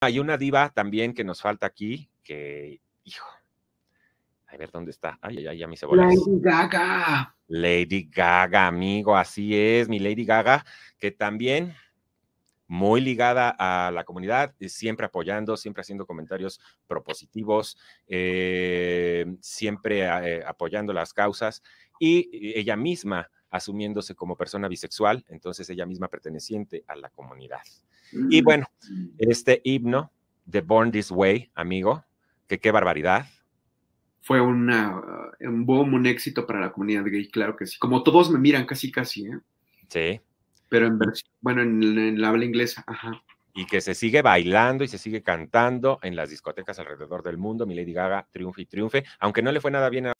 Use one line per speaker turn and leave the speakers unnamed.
Hay una diva también que nos falta aquí, que, hijo, a ver dónde está. Ay, ay, ay, ya Lady
Gaga.
Lady Gaga, amigo, así es, mi Lady Gaga, que también muy ligada a la comunidad, eh, siempre apoyando, siempre haciendo comentarios propositivos, eh, siempre eh, apoyando las causas. Y ella misma asumiéndose como persona bisexual, entonces ella misma perteneciente a la comunidad. Y mm. bueno, este himno
de Born This Way, amigo, que qué barbaridad. Fue una, un boom, un éxito para la comunidad gay, claro que sí. Como todos me miran casi, casi, ¿eh? Sí. Pero en bueno, en, en la habla inglesa, ajá y que se sigue bailando y
se sigue cantando en las discotecas alrededor del mundo. Mi Lady Gaga triunfe y triunfe, aunque no le fue nada bien
a